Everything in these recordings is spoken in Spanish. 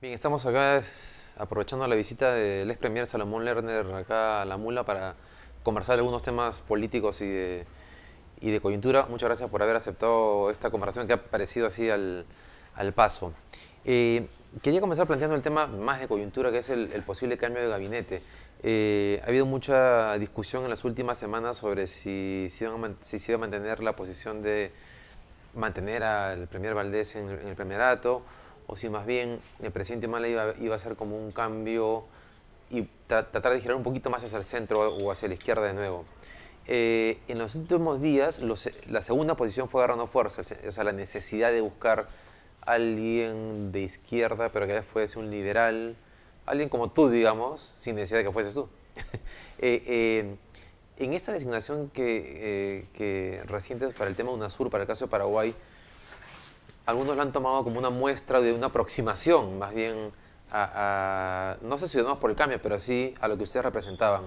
Bien, estamos acá aprovechando la visita del ex premier Salomón Lerner acá a La Mula para conversar algunos temas políticos y de, coyuntura. Muchas gracias por haber aceptado esta conversación que ha parecido así al, paso. Eh, quería comenzar planteando el tema más de coyuntura, que es el, posible cambio de gabinete. Eh, ha habido mucha discusión en las últimas semanas sobre si se iba, si a mantener la posición de mantener al Premier Valdés en, el primerato o si más bien el presidente Mala iba, a ser como un cambio y tratar de girar un poquito más hacia el centro o hacia la izquierda de nuevo. Eh, en los últimos días la segunda posición fue agarrando fuerza, o sea, la necesidad de buscar alguien de izquierda, pero que fuese un liberal, alguien como tú, digamos, sin necesidad de que fueses tú. Eh, eh, en esta designación que, que recientes para el tema UNASUR, para el caso de Paraguay, algunos lo han tomado como una muestra de una aproximación, más bien a, no sé si Ciudadanos por el Cambio, pero sí a lo que ustedes representaban.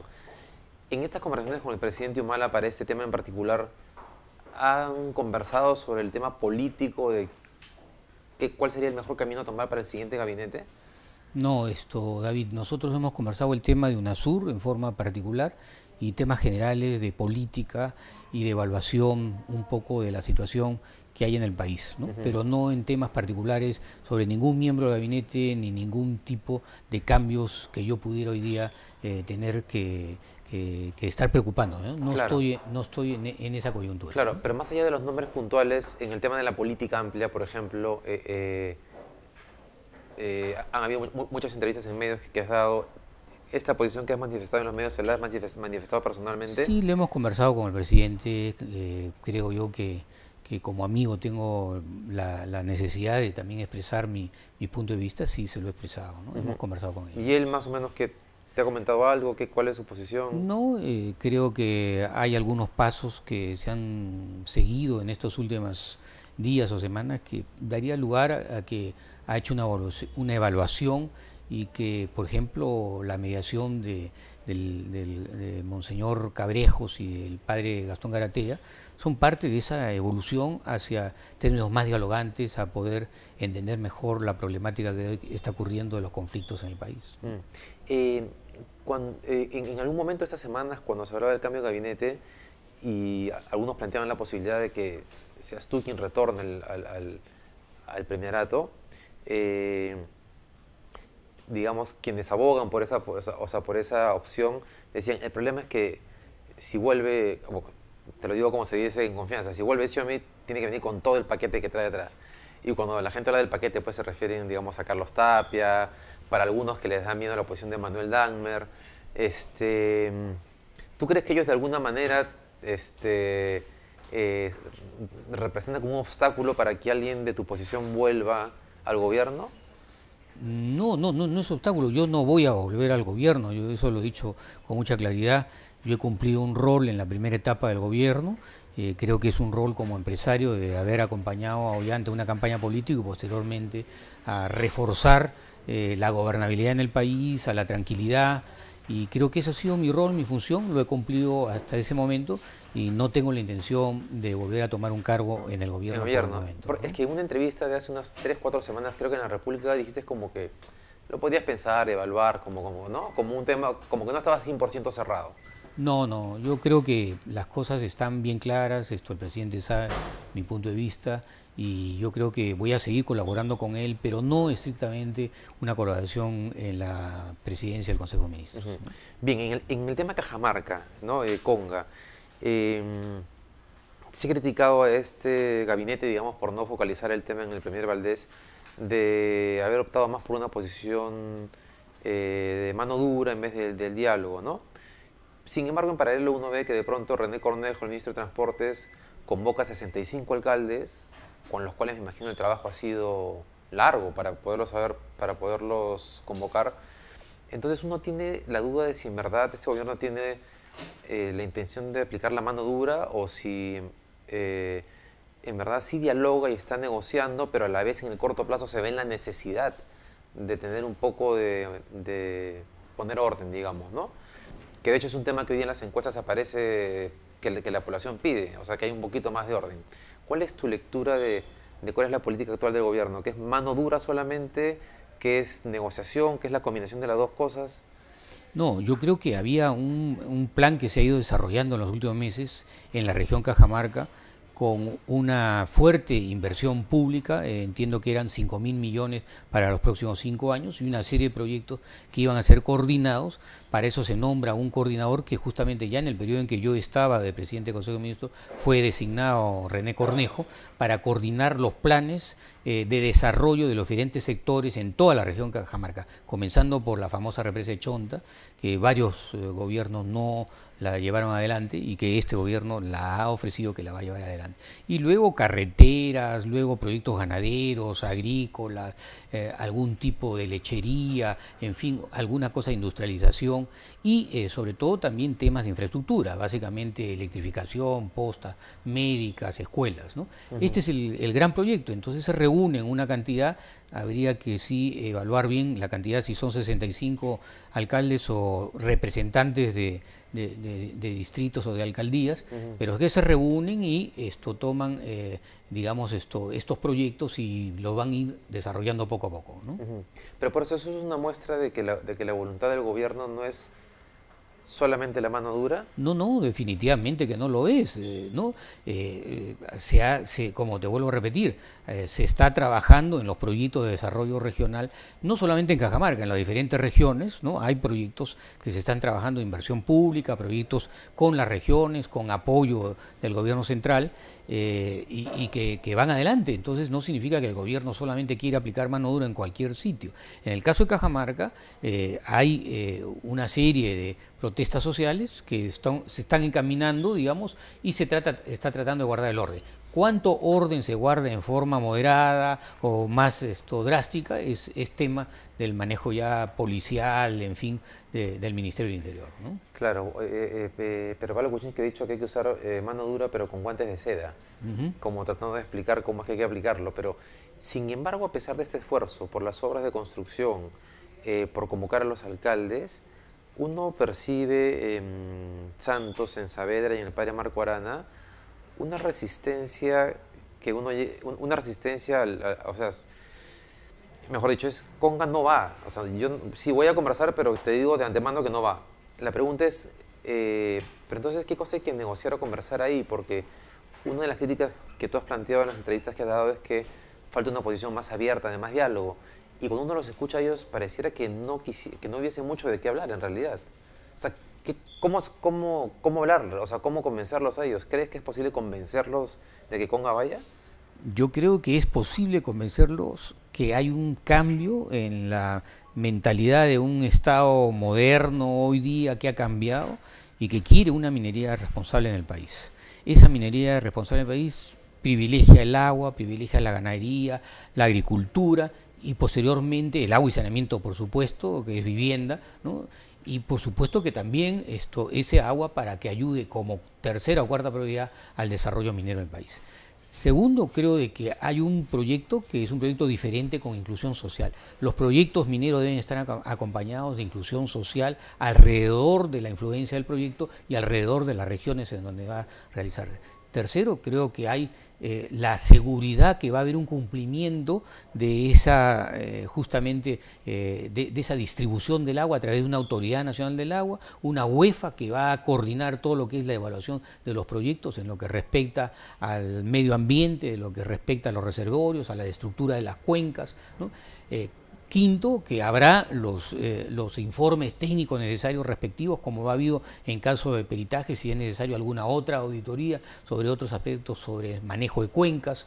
En estas conversaciones con el presidente Humala para este tema en particular, ¿han conversado sobre el tema político de cuál sería el mejor camino a tomar para el siguiente gabinete? No, esto, David, nosotros hemos conversado el tema de UNASUR en forma particular y temas generales de política y de evaluación un poco de la situación que hay en el país, ¿no? pero no en temas particulares sobre ningún miembro del gabinete ni ningún tipo de cambios que yo pudiera hoy día eh, tener que, estar preocupando. ¿eh? No, estoy, no estoy en, esa coyuntura. Claro, pero más allá de los nombres puntuales, en el tema de la política amplia, por ejemplo, eh, han habido muchas entrevistas en medios que has dado esta posición que has manifestado en los medios, ¿se la has manifestado personalmente? Sí, lo hemos conversado con el presidente. creo yo que que eh, como amigo tengo la, necesidad de también expresar mi, punto de vista, sí se lo he expresado, ¿no? hemos conversado con él. ¿Y él más o menos que te ha comentado algo? ¿Cuál es su posición? No, eh, creo que hay algunos pasos que se han seguido en estos últimos días o semanas que daría lugar a, que ha hecho una evaluación, una evaluación y que, por ejemplo, la mediación de, del, del de Monseñor Cabrejos y el padre Gastón Garatea son parte de esa evolución hacia términos más dialogantes, a poder entender mejor la problemática que está ocurriendo de los conflictos en el país. Mm. Eh, eh, en, algún momento de estas semanas, cuando se hablaba del cambio de gabinete, y algunos planteaban la posibilidad de que seas tú quien retorne al, al, al, eh, digamos, quienes abogan por esa, por esa opción, decían, el problema es que si vuelve, te lo digo como se dice en confianza. Si vuelve eso tiene que venir con todo el paquete que trae detrás. Y cuando la gente habla del paquete, pues se refieren, digamos, a Carlos Tapia, para algunos que les da miedo la oposición de Manuel Dagmer. Este, ¿Tú crees que ellos de alguna manera este, eh, representan como un obstáculo para que alguien de tu posición vuelva al gobierno? No, no, no, no es obstáculo. Yo no voy a volver al gobierno. Yo eso lo he dicho con mucha claridad. Yo he cumplido un rol en la primera etapa del gobierno, eh, creo que es un rol como empresario de haber acompañado a Ollanta una campaña política y posteriormente a reforzar eh, la gobernabilidad en el país, a la tranquilidad. Y creo que ese ha sido mi rol, mi función, lo he cumplido hasta ese momento y no tengo la intención de volver a tomar un cargo en el gobierno. El gobierno. Momento, Es que en una entrevista de hace unas 3, 4 semanas, creo que en la República dijiste como que lo podías pensar, evaluar, como, como, ¿no? como un tema, como que no estaba 100% cerrado. No, no, yo creo que las cosas están bien claras, esto el presidente sabe mi punto de vista y yo creo que voy a seguir colaborando con él, pero no estrictamente una colaboración en la presidencia del Consejo de Ministros. Bien, en el, tema Cajamarca, ¿no? Eh, Conga, em, se ha criticado a este gabinete, digamos, por no focalizar el tema en el primer Valdés, de haber optado más por una posición eh, de mano dura en vez del diálogo, ¿no? Sin embargo, en paralelo uno ve que de pronto René Cornejo, el ministro de Transportes, convoca a 65 alcaldes, con los cuales me imagino el trabajo ha sido largo para poderlos saber, para poderlos convocar. Entonces uno tiene la duda de si en verdad este gobierno tiene eh, la intención de aplicar la mano dura o si eh, en verdad sí dialoga y está negociando, pero a la vez en el corto plazo se ve la necesidad de tener un poco de, de poner orden, digamos, ¿no? que de hecho es un tema que hoy día en las encuestas aparece que, la población pide, o sea que hay un poquito más de orden. ¿Cuál es tu lectura de, cuál es la política actual del gobierno? ¿Qué es mano dura solamente? ¿Qué es negociación? ¿Qué es la combinación de las dos cosas? No, yo creo que había un, plan que se ha ido desarrollando en los últimos meses en la región Cajamarca con una fuerte inversión pública, eh, entiendo que eran 5 mil millones para los próximos cinco años, y una serie de proyectos que iban a ser coordinados. Para eso se nombra un coordinador que justamente ya en el periodo en que yo estaba de presidente del Consejo de Ministros fue designado René Cornejo para coordinar los planes eh, de desarrollo de los diferentes sectores en toda la región Cajamarca, comenzando por la famosa represa de Chonta, que varios eh, gobiernos no la llevaron adelante y que este gobierno la ha ofrecido que la va a llevar adelante. Y luego carreteras, luego proyectos ganaderos, agrícolas, eh, algún tipo de lechería, en fin, alguna cosa de industrialización y eh, sobre todo también temas de infraestructura, básicamente electrificación, postas, médicas, escuelas. ¿no? Este es el, gran proyecto, entonces se reúnen una cantidad habría que sí evaluar bien la cantidad, si son 65 alcaldes o representantes de, de, distritos o de alcaldías, pero es que se reúnen y esto toman, eh, digamos, esto, estos proyectos y los van a ir desarrollando poco a poco. ¿no? Pero por eso eso es una muestra de que, de que la voluntad del gobierno no es solamente la mano dura? No, no, definitivamente que no lo es. Eh, ¿no? Eh, eh, se, como te vuelvo a repetir, se está trabajando en los proyectos de desarrollo regional, no solamente en Cajamarca, en las diferentes regiones, ¿no? hay proyectos que se están trabajando de inversión pública, proyectos con las regiones, con apoyo del gobierno central. y, que, van adelante. Entonces no significa que el gobierno solamente quiera aplicar mano dura en cualquier sitio. En el caso de Cajamarca hay una serie de protestas sociales que están, se están encaminando, digamos, y se trata, está tratando de guardar el orden. Cuánto orden se guarda en forma moderada o más esto drástica es, es tema del manejo ya policial, en fin, del Ministerio del Interior. Claro, eh eh, eh, eh, pero Pablo que ha dicho que hay que usar eh, mano dura pero con guantes de seda, como tratando de explicar cómo es que hay que aplicarlo. Pero, sin embargo, a pesar de este esfuerzo por las obras de construcción, por convocar a los alcaldes, uno percibe en em, Santos, en Saavedra y en el padre Marco Arana una resistencia que uno una resistencia o sea mejor dicho es conga no va o sea yo sí voy a conversar pero te digo de antemano que no va la pregunta es eh, pero entonces qué cosa hay que negociar o conversar ahí porque una de las críticas que tú has planteado en las entrevistas que has dado es que falta una posición más abierta de más diálogo y cuando uno los escucha a ellos, pareciera que no, que no hubiese mucho de qué hablar en realidad. O sea, ¿qué, cómo, cómo, cómo hablar? O sea, ¿cómo convencerlos a ellos? ¿Crees que es posible convencerlos de que Conga vaya? Yo creo que es posible convencerlos que hay un cambio en la mentalidad de un Estado moderno hoy día que ha cambiado y que quiere una minería responsable en el país. Esa minería responsable en el país privilegia el agua, privilegia la ganadería, la agricultura y posteriormente el agua y saneamiento, por supuesto, que es vivienda, ¿no? y por supuesto que también esto, ese agua para que ayude como tercera o cuarta prioridad al desarrollo minero del país. Segundo, creo de que hay un proyecto que es un proyecto diferente con inclusión social. Los proyectos mineros deben estar acompañados de inclusión social alrededor de la influencia del proyecto y alrededor de las regiones en donde va a realizar. Tercero, creo que hay eh, la seguridad que va a haber un cumplimiento de esa eh, justamente eh, de, esa distribución del agua a través de una autoridad nacional del agua, una UEFA que va a coordinar todo lo que es la evaluación de los proyectos en lo que respecta al medio ambiente, en lo que respecta a los reservorios, a la estructura de las cuencas, ¿no? Quinto, que habrá eh, los, informes técnicos necesarios respectivos, como ha habido en caso de peritaje, si es necesario alguna otra auditoría sobre otros aspectos, sobre manejo de cuencas,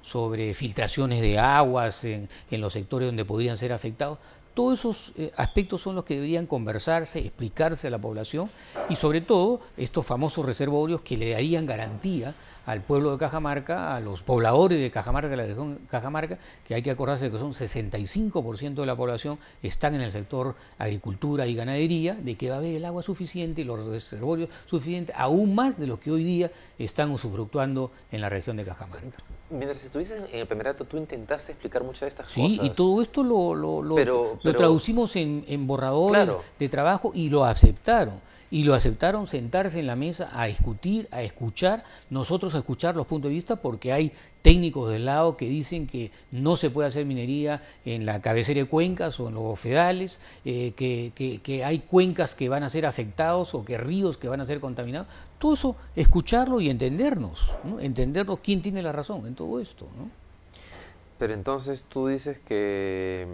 sobre filtraciones de aguas en, los sectores donde podrían ser afectados. Todos esos eh, aspectos son los que deberían conversarse, explicarse a la población y sobre todo estos famosos reservorios que le darían garantía al pueblo de Cajamarca, a los pobladores de Cajamarca, la región Cajamarca, que hay que acordarse que son 65% de la población están en el sector agricultura y ganadería, de que va a haber el agua suficiente y los reservorios suficientes, aún más de lo que hoy día están usufructuando en la región de Cajamarca. Mientras estuviste en el primer acto, tú intentaste explicar muchas de estas cosas. Sí, y todo esto lo, traducimos en, en borradores de trabajo y lo aceptaron y lo aceptaron sentarse en la mesa a discutir, a escuchar, nosotros a escuchar los puntos de vista porque hay técnicos del lado que dicen que no se puede hacer minería en la cabecera de cuencas o en los fedales eh, que, hay cuencas que van a ser afectados o que ríos que van a ser contaminados. Todo eso, escucharlo y entendernos, ¿no? entendernos quién tiene la razón en todo esto. ¿no? Pero entonces tú dices que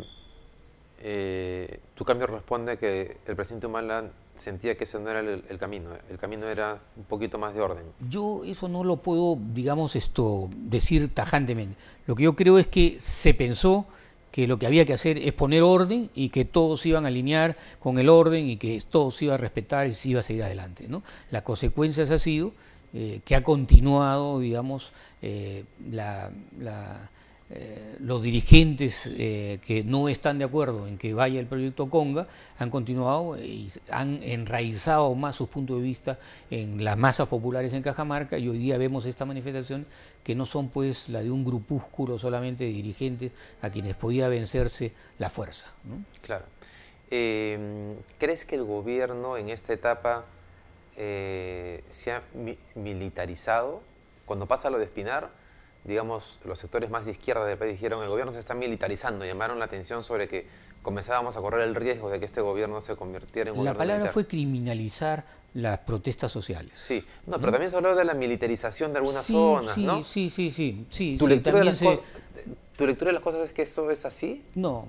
eh, tu cambio responde que el presidente Humala sentía que ese no era el, camino, el camino era un poquito más de orden. Yo eso no lo puedo, digamos, esto decir tajantemente. Lo que yo creo es que se pensó que lo que había que hacer es poner orden y que todos iban a alinear con el orden y que todos se iba a respetar y se iba a seguir adelante. ¿no? La consecuencia ha sido eh, que ha continuado, digamos, eh, la eh, los dirigentes eh, que no están de acuerdo en que vaya el proyecto Conga han continuado y han enraizado más sus puntos de vista en las masas populares en Cajamarca y hoy día vemos esta manifestación que no son pues la de un grupúsculo solamente de dirigentes a quienes podía vencerse la fuerza. Claro. Em, ¿Crees que el gobierno en esta etapa eh, se ha militarizado? Cuando pasa lo de Espinar, digamos, los sectores más de izquierda del país dijeron el gobierno se está militarizando, llamaron la atención sobre que comenzábamos a correr el riesgo de que este gobierno se convirtiera en un La palabra fue criminalizar las protestas sociales. Sí, no, pero ¿Mm? también se habló de la militarización de algunas zonas, ¿no? Sí, sí, sí, sí. sí, ¿Tu lectura de las cosas es que eso es así? No,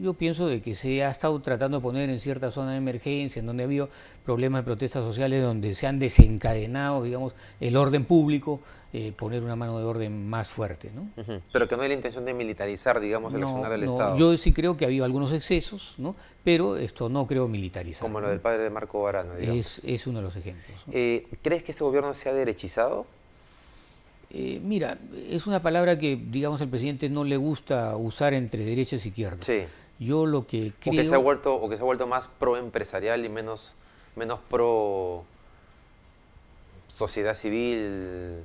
yo pienso de que se ha estado tratando de poner en cierta zona de emergencia, en donde ha habido problemas de protestas sociales, donde se han desencadenado, digamos, el orden público, eh, poner una mano de orden más fuerte, ¿no? Pero que no hay la intención de militarizar, digamos, el zona accionar del Estado. Yo sí creo que ha habido algunos excesos, ¿no? Pero esto no creo militarizar. Como lo del padre de Marco Varano, digamos. Es, uno de los ejemplos. Eh, ¿Crees que este gobierno se ha derechizado? Eh, mira, es una palabra que, digamos, al presidente no le gusta usar entre derecha y izquierda. Sí. Yo lo que creo... O que se ha vuelto, más pro-empresarial y menos, menos pro sociedad civil,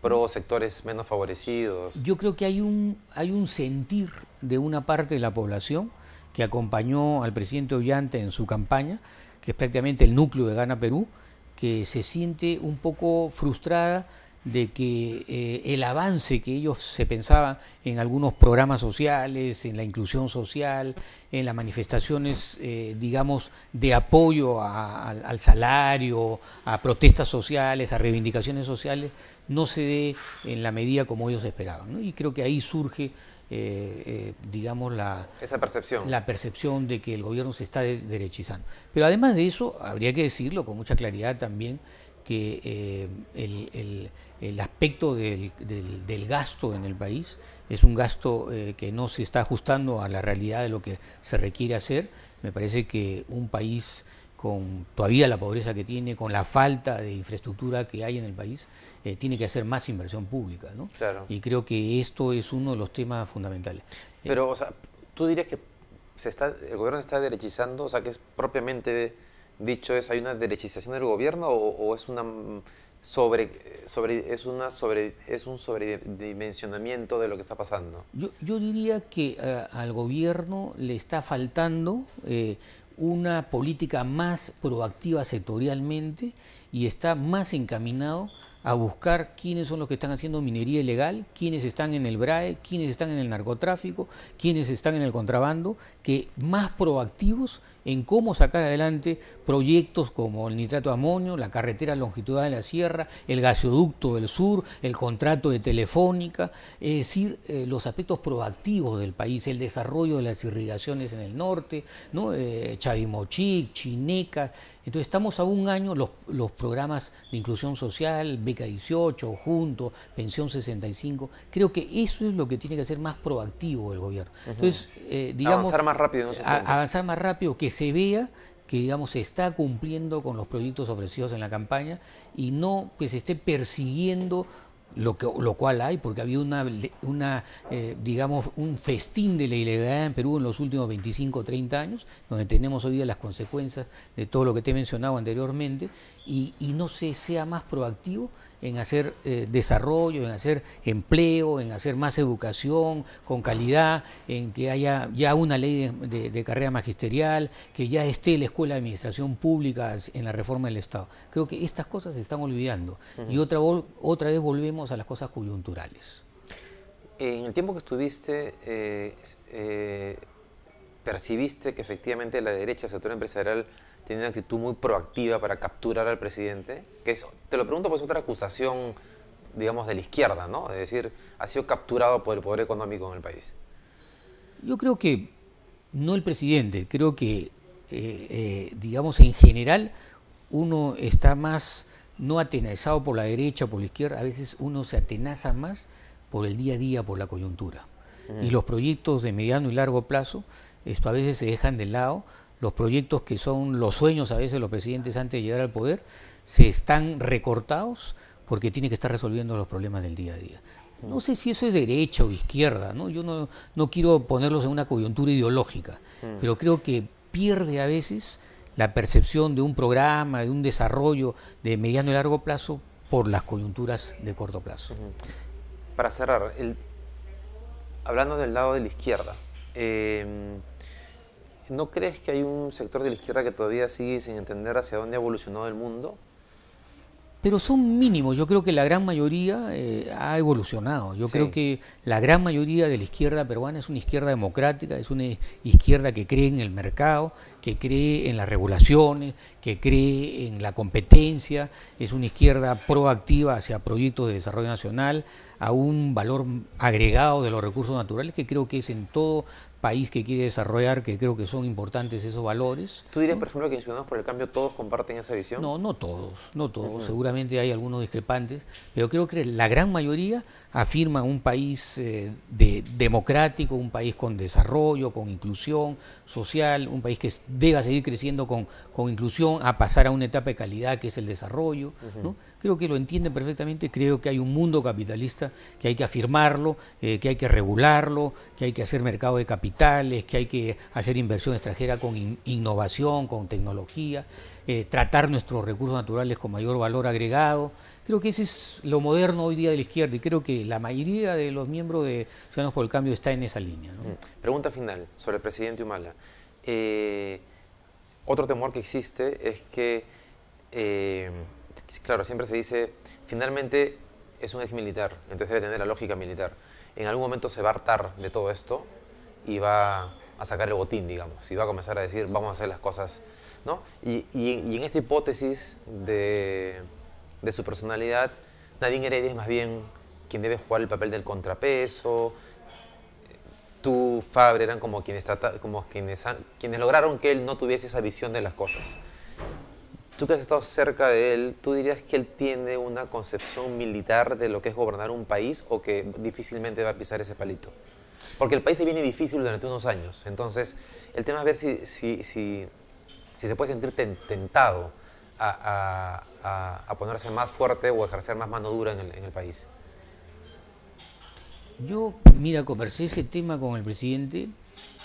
pro sectores menos favorecidos. Yo creo que hay un, hay un sentir de una parte de la población que acompañó al presidente Ollanta en su campaña, que es prácticamente el núcleo de Gana Perú, que se siente un poco frustrada de que eh, el avance que ellos se pensaban en algunos programas sociales, en la inclusión social, en las manifestaciones, eh, digamos, de apoyo al, salario, a protestas sociales, a reivindicaciones sociales, no se dé en la medida como ellos esperaban. Y creo que ahí surge eh, digamos, la, Esa percepción. la percepción de que el gobierno se está derechizando. Pero además de eso, habría que decirlo con mucha claridad también, que el, el aspecto del, gasto en el país. Es un gasto eh, que no se está ajustando a la realidad de lo que se requiere hacer. Me parece que un país con todavía la pobreza que tiene, con la falta de infraestructura que hay en el país, eh, tiene que hacer más inversión pública. ¿no? Y creo que esto es uno de los temas fundamentales. Pero, eh, o sea, tú dirías que se está, el gobierno está derechizando, o sea, que es propiamente dicho, es, ¿hay una derechización del gobierno o es una sobre, sobre, es, una sobre, es un sobredimensionamiento de lo que está pasando? Yo, diría que eh, al gobierno le está faltando eh, una política más proactiva sectorialmente y está más encaminado a buscar quiénes son los que están haciendo minería ilegal, quiénes están en el BRAE, quiénes están en el narcotráfico, quiénes están en el contrabando, que más proactivos en cómo sacar adelante proyectos como el nitrato de amonio, la carretera longitudinal de la sierra, el gasoducto del sur, el contrato de telefónica, es decir, eh, los aspectos proactivos del país, el desarrollo de las irrigaciones en el norte, ¿no? Eh, Chavimochic, Chineca, entonces estamos a un año, los, programas de inclusión social, Beca 18, Juntos, Pensión 65, creo que eso es lo que tiene que ser más proactivo el gobierno. Entonces, eh, digamos... Avanzar más rápido. avanzar más rápido, que se vea que digamos se está cumpliendo con los proyectos ofrecidos en la campaña y no que pues, se esté persiguiendo lo, que, lo cual hay, porque había una, eh, digamos, un festín de la ilegalidad en Perú en los últimos 25 o 30 años, donde tenemos hoy día las consecuencias de todo lo que te he mencionado anteriormente, y, y no se sea más proactivo en hacer eh, desarrollo, en hacer empleo, en hacer más educación con calidad, en que haya ya una ley de, carrera magisterial, que ya esté la Escuela de Administración Pública en la reforma del Estado. Creo que estas cosas se están olvidando y otra, otra vez volvemos a las cosas coyunturales. En el tiempo que estuviste, eh, eh, percibiste que efectivamente la derecha, el sector empresarial, tiene una actitud muy proactiva para capturar al presidente, que eso, te lo pregunto pues otra acusación, digamos, de la izquierda, ¿no? Es decir, ha sido capturado por el poder económico en el país. Yo creo que no el presidente, creo que, eh, eh, digamos, en general uno está más no atenazado por la derecha, por la izquierda, a veces uno se atenaza más por el día a día, por la coyuntura. Y los proyectos de mediano y largo plazo, esto a veces se dejan de lado los proyectos que son los sueños a veces de los presidentes antes de llegar al poder, se están recortados porque tiene que estar resolviendo los problemas del día a día. No sé si eso es derecha o izquierda, ¿no? yo no, quiero ponerlos en una coyuntura ideológica, mm. pero creo que pierde a veces la percepción de un programa, de un desarrollo de mediano y largo plazo por las coyunturas de corto plazo. Para cerrar, hablando del lado de la izquierda, em, ¿no crees que hay un sector de la izquierda que todavía sigue sin entender hacia dónde ha evolucionado el mundo? Pero son mínimos, yo creo que la gran mayoría eh, ha evolucionado. Yo creo que la gran mayoría de la izquierda peruana es una izquierda democrática, es una izquierda que cree en el mercado, que cree en las regulaciones, que cree en la competencia, es una izquierda proactiva hacia proyectos de desarrollo nacional, a un valor agregado de los recursos naturales que creo que es en todo país que quiere desarrollar, que creo que son importantes esos valores. ¿Tú dirías, por ejemplo, que en Ciudadanos por el Cambio todos comparten esa visión? No, no todos, no todos. Seguramente hay algunos discrepantes, pero creo que la gran mayoría afirma un país eh, democrático, un país con desarrollo, con inclusión social, un país que deba seguir creciendo con, inclusión a pasar a una etapa de calidad que es el desarrollo. Creo que lo entienden perfectamente, creo que hay un mundo capitalista que hay que afirmarlo, eh, que hay que regularlo, que hay que hacer mercado de capitales, que hay que hacer inversión extranjera con innovación, con tecnología, eh, tratar nuestros recursos naturales con mayor valor agregado. Creo que ese es lo moderno hoy día de la izquierda y creo que la mayoría de los miembros de Ciudadanos por el Cambio está en esa línea. Mm. Pregunta final sobre el presidente Humala. Eh, otro temor que existe es que, eh, claro, siempre se dice, finalmente es un ex militar, entonces debe tener la lógica militar. En algún momento se va a hartar de todo esto y va a sacar el botín, digamos, y va a comenzar a decir, vamos a hacer las cosas, ¿no? y en esta hipótesis de de su personalidad. Nadine Heredia es más bien quien debe jugar el papel del contrapeso. Tú, Fabre, eran como quienes, como quienes, lograron que él no tuviese esa visión de las cosas. Tú que has estado cerca de él, ¿tú dirías que él tiene una concepción militar de lo que es gobernar un país o que difícilmente va a pisar ese palito? Porque el país se viene difícil durante unos años. Entonces, el tema es ver si, si, si, si se puede sentir tentado a, ponerse más fuerte o ejercer más mano dura en el, país? Yo, mira, conversé ese tema con el presidente.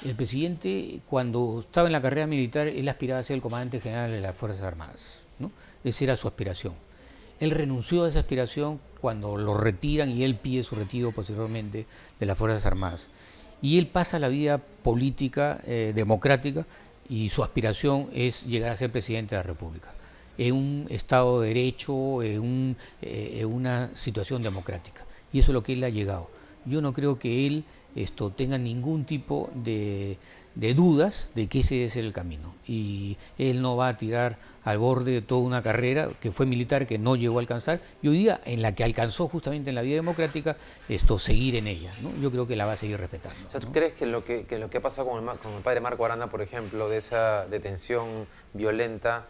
El presidente, cuando estaba en la carrera militar, él aspiraba a ser el comandante general de las Fuerzas Armadas. Esa era su aspiración. Él renunció a esa aspiración cuando lo retiran y él pide su retiro posteriormente de las Fuerzas Armadas. Y él pasa la vida política, eh, democrática, y su aspiración es llegar a ser presidente de la República en un Estado de Derecho, en, un, eh, una situación democrática. Y eso es lo que él ha llegado. Yo no creo que él esto, tenga ningún tipo de, dudas de que ese es el camino. Y él no va a tirar al borde de toda una carrera que fue militar, que no llegó a alcanzar, y hoy día en la que alcanzó justamente en la vida democrática, esto, seguir en ella. ¿no? Yo creo que la va a seguir respetando. O ¿tú crees que lo que, lo que ha pasado con el, con el padre Marco Aranda, por ejemplo, de esa detención violenta,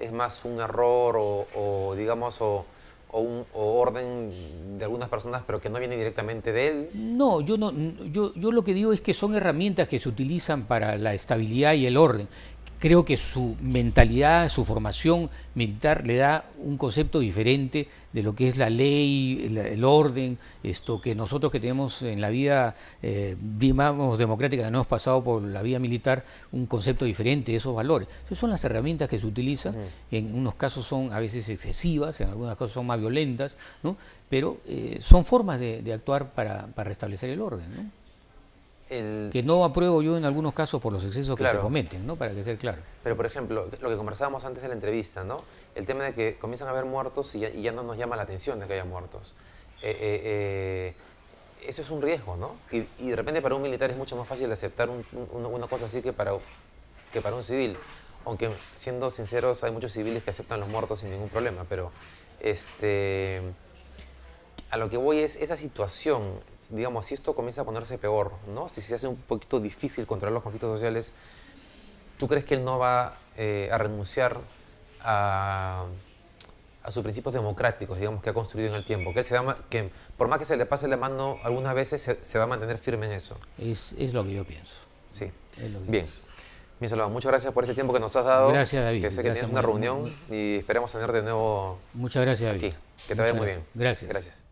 es más un error o, digamos, o, un, orden de algunas personas, pero que no viene directamente de él? No, yo, no yo, yo lo que digo es que son herramientas que se utilizan para la estabilidad y el orden creo que su mentalidad, su formación militar le da un concepto diferente de lo que es la ley, el orden, esto que nosotros que tenemos en la vida, eh, democrática, que no hemos pasado por la vida militar, un concepto diferente de esos valores. Esas son las herramientas que se utilizan, en unos casos son a veces excesivas, en algunas cosas son más violentas, ¿no? pero eh, son formas de, actuar para, para restablecer el orden. ¿no? Que no apruebo yo en algunos casos por los excesos que se cometen, ¿no? Para que sea claro. Pero, por ejemplo, lo que conversábamos antes de la entrevista, ¿no? El tema de que comienzan a haber muertos y ya, no nos llama la atención de que haya muertos. Eh, eh, eh, eso es un riesgo, ¿no? Y, de repente para un militar es mucho más fácil aceptar una cosa así que para, que para un civil. Aunque, siendo sinceros, hay muchos civiles que aceptan los muertos sin ningún problema, pero... este a lo que voy es esa situación, digamos, si esto comienza a ponerse peor, ¿no? Si se hace un poquito difícil controlar los conflictos sociales, ¿tú crees que él no va eh, a renunciar a, sus principios democráticos, digamos, que ha construido en el tiempo? Que, se que por más que se le pase la mano algunas veces, se, va a mantener firme en eso. Es, es lo que yo pienso. Sí. Bien. Mi saludo. muchas gracias por ese tiempo que nos has dado. Gracias, David. Que sé que una reunión y esperemos tener de nuevo. Muchas gracias, David. Que te vaya muy bien. Gracias. Gracias.